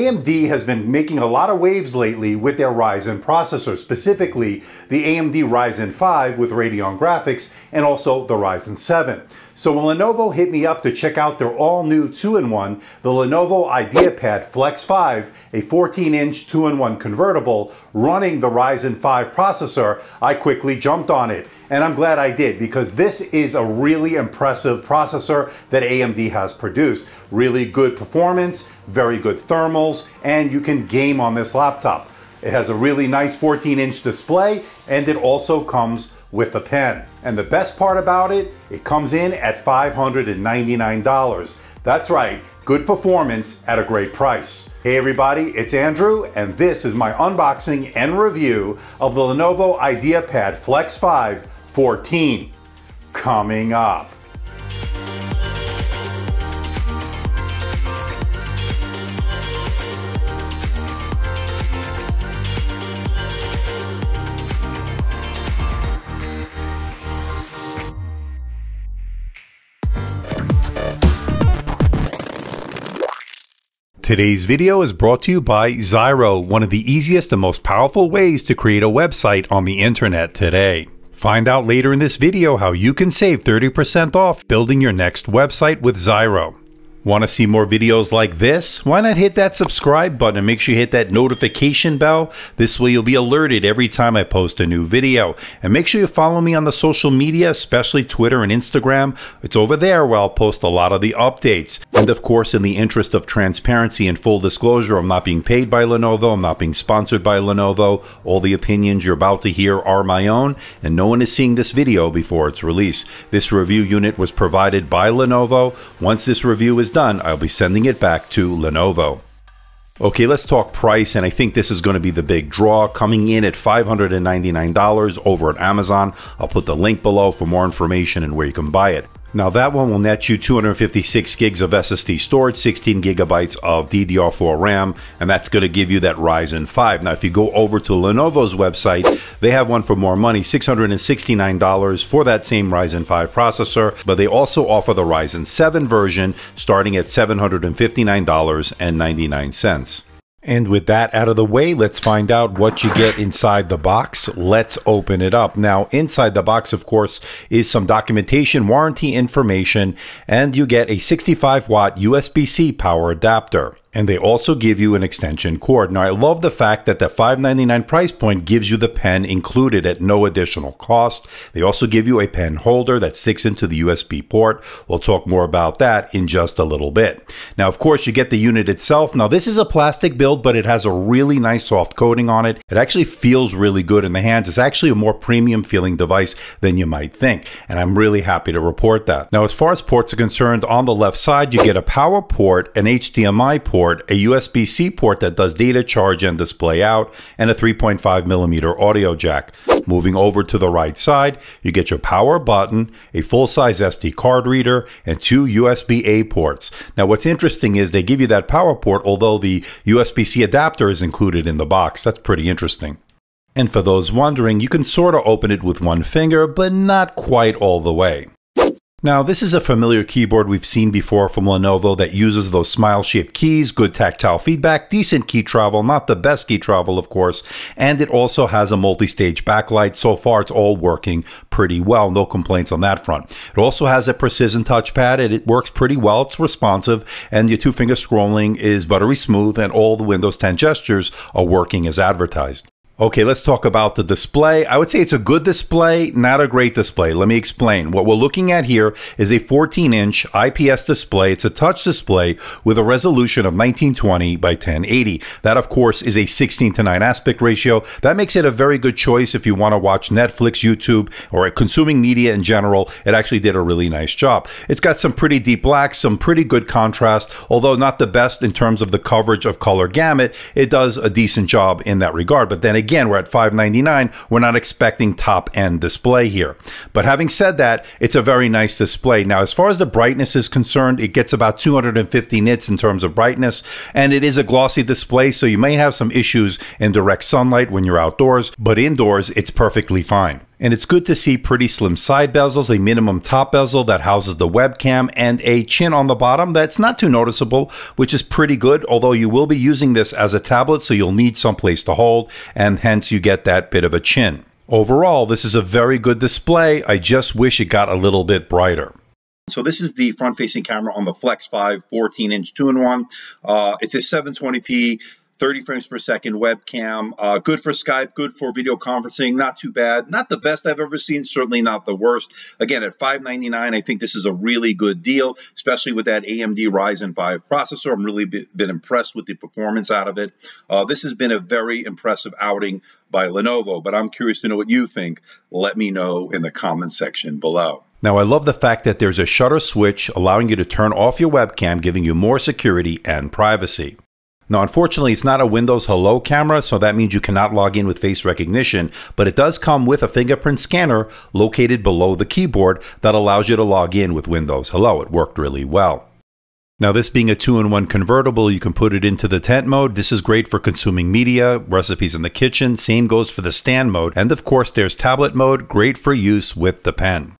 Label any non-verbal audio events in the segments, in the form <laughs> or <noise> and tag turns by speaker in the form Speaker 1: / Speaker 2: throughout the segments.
Speaker 1: AMD has been making a lot of waves lately with their Ryzen processors, specifically the AMD Ryzen 5 with Radeon graphics and also the Ryzen 7. So when Lenovo hit me up to check out their all-new 2-in-1, the Lenovo IdeaPad Flex 5, a 14-inch 2-in-1 convertible running the Ryzen 5 processor, I quickly jumped on it. And I'm glad I did because this is a really impressive processor that AMD has produced. Really good performance, very good thermals, and you can game on this laptop. It has a really nice 14 inch display, and it also comes with a pen. And the best part about it, it comes in at $599. That's right, good performance at a great price. Hey everybody, it's Andrew, and this is my unboxing and review of the Lenovo IdeaPad Flex 5 14. Coming up. Today's video is brought to you by Zyro, one of the easiest and most powerful ways to create a website on the internet today. Find out later in this video how you can save 30% off building your next website with Zyro. Want to see more videos like this? Why not hit that subscribe button and make sure you hit that notification bell? This way you'll be alerted every time I post a new video. And make sure you follow me on the social media, especially Twitter and Instagram. It's over there where I'll post a lot of the updates. And of course, in the interest of transparency and full disclosure, I'm not being paid by Lenovo. I'm not being sponsored by Lenovo. All the opinions you're about to hear are my own, and no one is seeing this video before its release. This review unit was provided by Lenovo. Once this review is done, I'll be sending it back to Lenovo. Okay, let's talk price, and I think this is going to be the big draw coming in at $599 over at Amazon. I'll put the link below for more information and where you can buy it. Now that one will net you 256 gigs of SSD storage, 16 gigabytes of DDR4 RAM, and that's going to give you that Ryzen 5. Now if you go over to Lenovo's website, they have one for more money, $669 for that same Ryzen 5 processor, but they also offer the Ryzen 7 version starting at $759.99. And with that out of the way, let's find out what you get inside the box. Let's open it up. Now, inside the box, of course, is some documentation, warranty information, and you get a 65 watt USB C power adapter and they also give you an extension cord. Now, I love the fact that the $5.99 price point gives you the pen included at no additional cost. They also give you a pen holder that sticks into the USB port. We'll talk more about that in just a little bit. Now, of course, you get the unit itself. Now, this is a plastic build, but it has a really nice soft coating on it. It actually feels really good in the hands. It's actually a more premium feeling device than you might think, and I'm really happy to report that. Now, as far as ports are concerned, on the left side, you get a power port, an HDMI port, port, a USB C port that does data charge and display out, and a 3.5 millimeter audio jack. Moving over to the right side, you get your power button, a full size SD card reader, and two USB A ports. Now, what's interesting is they give you that power port, although the USB C adapter is included in the box. That's pretty interesting. And for those wondering, you can sort of open it with one finger, but not quite all the way. Now, this is a familiar keyboard we've seen before from Lenovo that uses those smile-shaped keys, good tactile feedback, decent key travel, not the best key travel, of course, and it also has a multi-stage backlight. So far, it's all working pretty well. No complaints on that front. It also has a precision touchpad, and it works pretty well. It's responsive, and your two-finger scrolling is buttery smooth, and all the Windows 10 gestures are working as advertised. Okay, let's talk about the display. I would say it's a good display, not a great display. Let me explain. What we're looking at here is a 14 inch IPS display. It's a touch display with a resolution of 1920 by 1080. That, of course, is a 16 to 9 aspect ratio. That makes it a very good choice if you want to watch Netflix, YouTube, or consuming media in general. It actually did a really nice job. It's got some pretty deep blacks, some pretty good contrast, although not the best in terms of the coverage of color gamut. It does a decent job in that regard. But then again, again, we're at 599. We're not expecting top end display here. But having said that, it's a very nice display. Now, as far as the brightness is concerned, it gets about 250 nits in terms of brightness, and it is a glossy display, so you may have some issues in direct sunlight when you're outdoors, but indoors, it's perfectly fine. And it's good to see pretty slim side bezels, a minimum top bezel that houses the webcam, and a chin on the bottom that's not too noticeable, which is pretty good, although you will be using this as a tablet, so you'll need some place to hold, and hence you get that bit of a chin. Overall, this is a very good display. I just wish it got a little bit brighter. So this is the front-facing camera on the Flex 5 14-inch 2-in-1. Uh, it's a 720p 30 frames per second webcam. Uh, good for Skype, good for video conferencing. Not too bad. Not the best I've ever seen, certainly not the worst. Again, at 599 I think this is a really good deal, especially with that AMD Ryzen 5 processor. I'm really been impressed with the performance out of it. Uh, this has been a very impressive outing by Lenovo, but I'm curious to know what you think. Let me know in the comment section below. Now, I love the fact that there's a shutter switch allowing you to turn off your webcam, giving you more security and privacy. Now, unfortunately, it's not a Windows Hello camera, so that means you cannot log in with face recognition, but it does come with a fingerprint scanner located below the keyboard that allows you to log in with Windows Hello. It worked really well. Now, this being a two-in-one convertible, you can put it into the tent mode. This is great for consuming media, recipes in the kitchen. Same goes for the stand mode. And of course, there's tablet mode, great for use with the pen.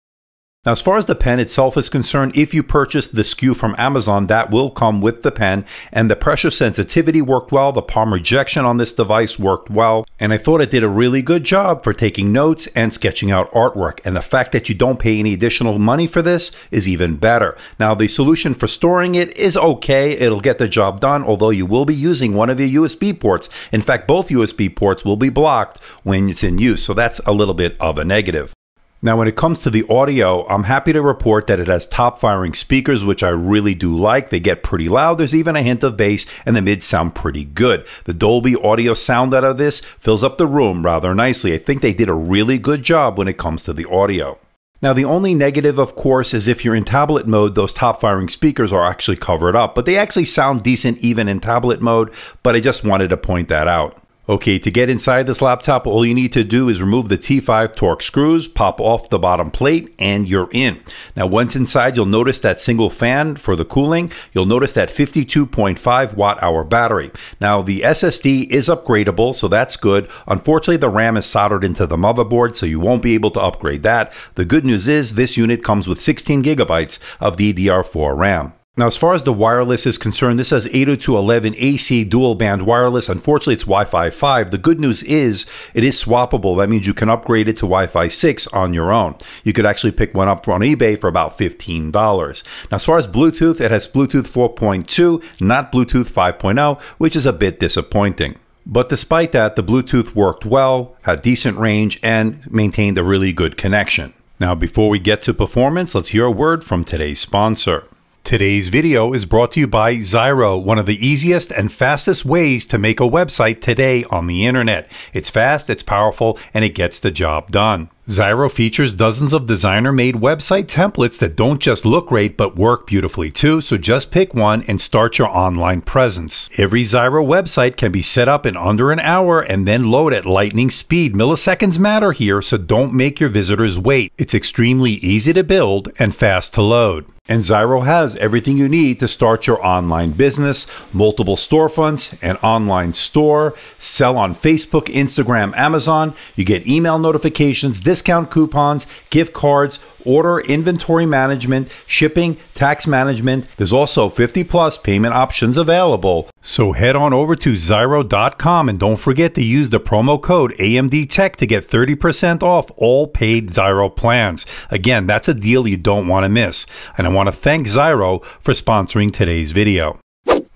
Speaker 1: Now, as far as the pen itself is concerned, if you purchase the SKU from Amazon, that will come with the pen, and the pressure sensitivity worked well, the palm rejection on this device worked well, and I thought it did a really good job for taking notes and sketching out artwork, and the fact that you don't pay any additional money for this is even better. Now, the solution for storing it is okay, it'll get the job done, although you will be using one of your USB ports. In fact, both USB ports will be blocked when it's in use, so that's a little bit of a negative. Now, when it comes to the audio, I'm happy to report that it has top firing speakers, which I really do like. They get pretty loud. There's even a hint of bass and the mids sound pretty good. The Dolby audio sound out of this fills up the room rather nicely. I think they did a really good job when it comes to the audio. Now, the only negative, of course, is if you're in tablet mode, those top firing speakers are actually covered up, but they actually sound decent even in tablet mode, but I just wanted to point that out. Okay, to get inside this laptop, all you need to do is remove the T5 Torx screws, pop off the bottom plate, and you're in. Now, once inside, you'll notice that single fan for the cooling. You'll notice that 52.5 watt hour battery. Now, the SSD is upgradable, so that's good. Unfortunately, the RAM is soldered into the motherboard, so you won't be able to upgrade that. The good news is this unit comes with 16 gigabytes of DDR4 RAM. Now, as far as the wireless is concerned, this has 802.11 AC dual band wireless. Unfortunately, it's Wi Fi 5. The good news is it is swappable. That means you can upgrade it to Wi Fi 6 on your own. You could actually pick one up on eBay for about $15. Now, as far as Bluetooth, it has Bluetooth 4.2, not Bluetooth 5.0, which is a bit disappointing. But despite that, the Bluetooth worked well, had decent range, and maintained a really good connection. Now, before we get to performance, let's hear a word from today's sponsor. Today's video is brought to you by Zyro, one of the easiest and fastest ways to make a website today on the internet. It's fast, it's powerful, and it gets the job done. Zyro features dozens of designer-made website templates that don't just look great but work beautifully too, so just pick one and start your online presence. Every Zyro website can be set up in under an hour and then load at lightning speed. Milliseconds matter here, so don't make your visitors wait. It's extremely easy to build and fast to load. And Zyro has everything you need to start your online business, multiple storefronts, an online store, sell on Facebook, Instagram, Amazon. You get email notifications, discount coupons, gift cards, order inventory management, shipping, tax management. There's also 50 plus payment options available. So head on over to Zyro.com and don't forget to use the promo code AMDTech to get 30% off all paid Zyro plans. Again, that's a deal you don't want to miss. And I want to thank Zyro for sponsoring today's video.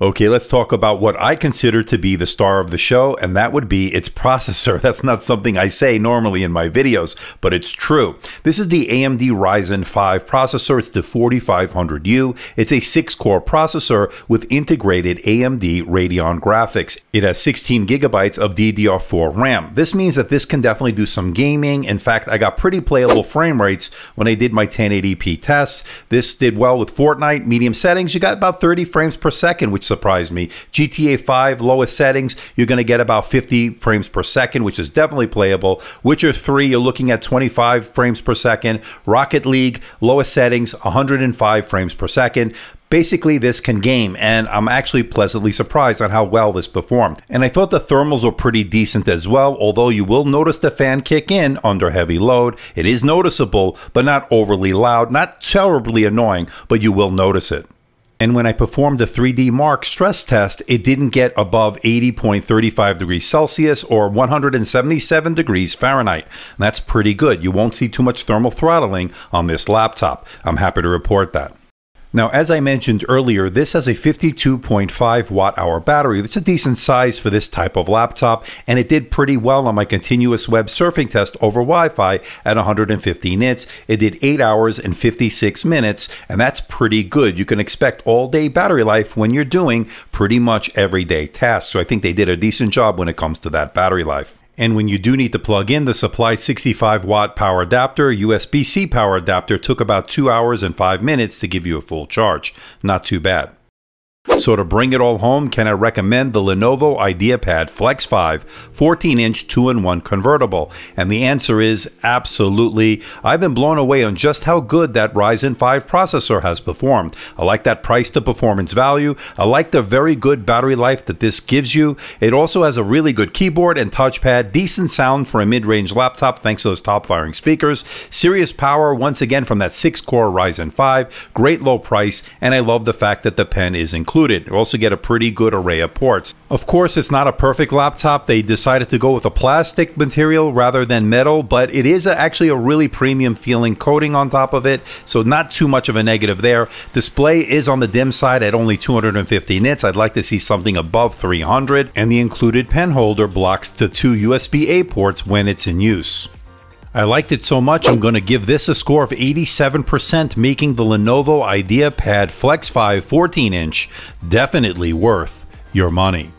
Speaker 1: Okay, let's talk about what I consider to be the star of the show, and that would be its processor. <laughs> That's not something I say normally in my videos, but it's true. This is the AMD Ryzen 5 processor. It's the 4500U. It's a 6-core processor with integrated AMD Radeon graphics. It has 16 gigabytes of DDR4 RAM. This means that this can definitely do some gaming. In fact, I got pretty playable frame rates when I did my 1080p tests. This did well with Fortnite, medium settings. You got about 30 frames per second, which surprised me. GTA 5, lowest settings, you're going to get about 50 frames per second, which is definitely playable. Witcher 3, you're looking at 25 frames per second. Rocket League, lowest settings, 105 frames per second basically this can game and I'm actually pleasantly surprised on how well this performed. And I thought the thermals were pretty decent as well, although you will notice the fan kick in under heavy load. It is noticeable, but not overly loud, not terribly annoying, but you will notice it. And when I performed the 3D Mark stress test, it didn't get above 80.35 degrees Celsius or 177 degrees Fahrenheit. That's pretty good. You won't see too much thermal throttling on this laptop. I'm happy to report that. Now, as I mentioned earlier, this has a 52.5 watt hour battery. That's a decent size for this type of laptop, and it did pretty well on my continuous web surfing test over Wi-Fi at 115 nits. It did 8 hours and 56 minutes, and that's pretty good. You can expect all day battery life when you're doing pretty much everyday tasks. So I think they did a decent job when it comes to that battery life. And when you do need to plug in, the supply 65 watt power adapter, USB-C power adapter took about 2 hours and 5 minutes to give you a full charge. Not too bad. So to bring it all home, can I recommend the Lenovo IdeaPad Flex 5 14-inch 2-in-1 convertible? And the answer is absolutely. I've been blown away on just how good that Ryzen 5 processor has performed. I like that price to performance value. I like the very good battery life that this gives you. It also has a really good keyboard and touchpad, decent sound for a mid-range laptop thanks to those top-firing speakers, serious power once again from that 6-core Ryzen 5, great low price, and I love the fact that the pen is included included. You also get a pretty good array of ports. Of course, it's not a perfect laptop. They decided to go with a plastic material rather than metal, but it is a, actually a really premium feeling coating on top of it, so not too much of a negative there. Display is on the dim side at only 250 nits. I'd like to see something above 300, and the included pen holder blocks the two USB-A ports when it's in use. I liked it so much, I'm going to give this a score of 87%, making the Lenovo IdeaPad Flex 5 14 inch definitely worth your money.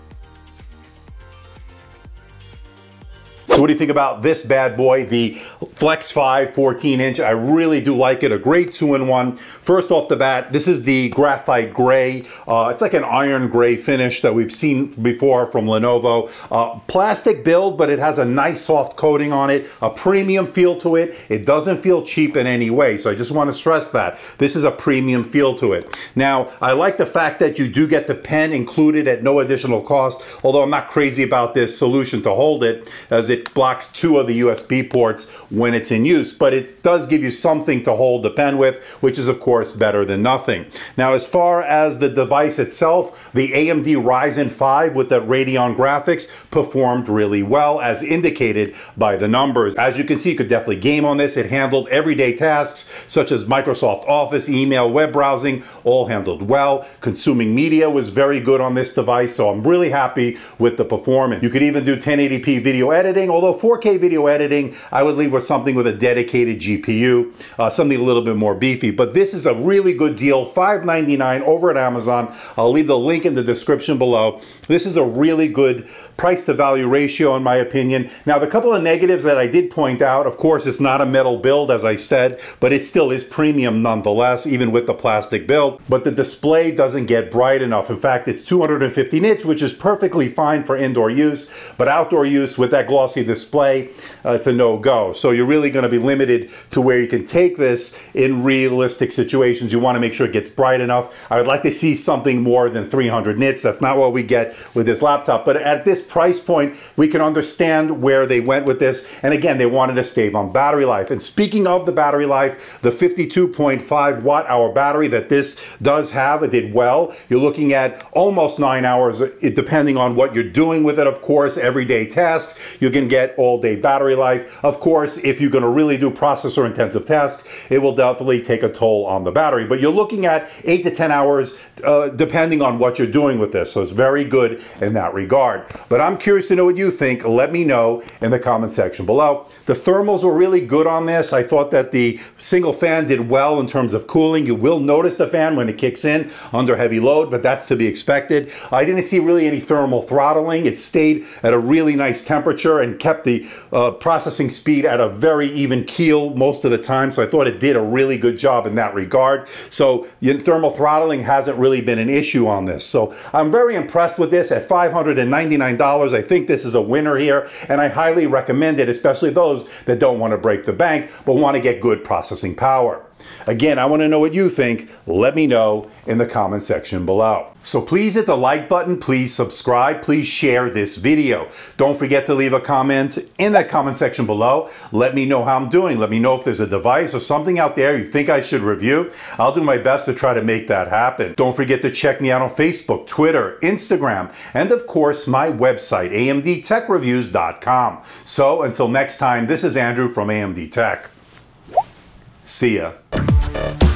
Speaker 1: So what do you think about this bad boy, the Flex 5 14 inch? I really do like it, a great two-in-one. First off the bat, this is the graphite gray. Uh, it's like an iron gray finish that we've seen before from Lenovo. Uh, plastic build, but it has a nice soft coating on it, a premium feel to it. It doesn't feel cheap in any way, so I just want to stress that. This is a premium feel to it. Now, I like the fact that you do get the pen included at no additional cost, although I'm not crazy about this solution to hold it, as it blocks two of the USB ports when it's in use, but it does give you something to hold the pen with, which is of course better than nothing. Now, as far as the device itself, the AMD Ryzen 5 with the Radeon graphics performed really well as indicated by the numbers. As you can see, you could definitely game on this. It handled everyday tasks such as Microsoft Office, email, web browsing, all handled well. Consuming media was very good on this device, so I'm really happy with the performance. You could even do 1080p video editing although 4K video editing, I would leave with something with a dedicated GPU, uh, something a little bit more beefy. But this is a really good deal, $5.99 over at Amazon. I'll leave the link in the description below. This is a really good price to value ratio in my opinion. Now the couple of negatives that I did point out, of course it's not a metal build as I said, but it still is premium nonetheless, even with the plastic build. But the display doesn't get bright enough. In fact, it's 250 nits, which is perfectly fine for indoor use, but outdoor use with that glossy display uh, to no go. So you're really going to be limited to where you can take this in realistic situations. You want to make sure it gets bright enough. I would like to see something more than 300 nits. That's not what we get with this laptop. But at this price point, we can understand where they went with this. And again, they wanted to save on battery life. And speaking of the battery life, the 52.5 watt hour battery that this does have, it did well. You're looking at almost nine hours, uh, depending on what you're doing with it, of course, everyday tasks. You can get get all day battery life. Of course, if you're gonna really do processor intensive tasks, it will definitely take a toll on the battery. But you're looking at eight to 10 hours, uh, depending on what you're doing with this. So it's very good in that regard. But I'm curious to know what you think. Let me know in the comment section below. The thermals were really good on this. I thought that the single fan did well in terms of cooling. You will notice the fan when it kicks in under heavy load, but that's to be expected. I didn't see really any thermal throttling. It stayed at a really nice temperature and kept the uh, processing speed at a very even keel most of the time. So I thought it did a really good job in that regard. So thermal throttling hasn't really been an issue on this. So I'm very impressed with this at $599. I think this is a winner here and I highly recommend it, especially those that don't want to break the bank, but want to get good processing power. Again, I wanna know what you think. Let me know in the comment section below. So please hit the like button, please subscribe, please share this video. Don't forget to leave a comment in that comment section below. Let me know how I'm doing. Let me know if there's a device or something out there you think I should review. I'll do my best to try to make that happen. Don't forget to check me out on Facebook, Twitter, Instagram, and of course my website, amdtechreviews.com. So until next time, this is Andrew from AMD Tech. See ya.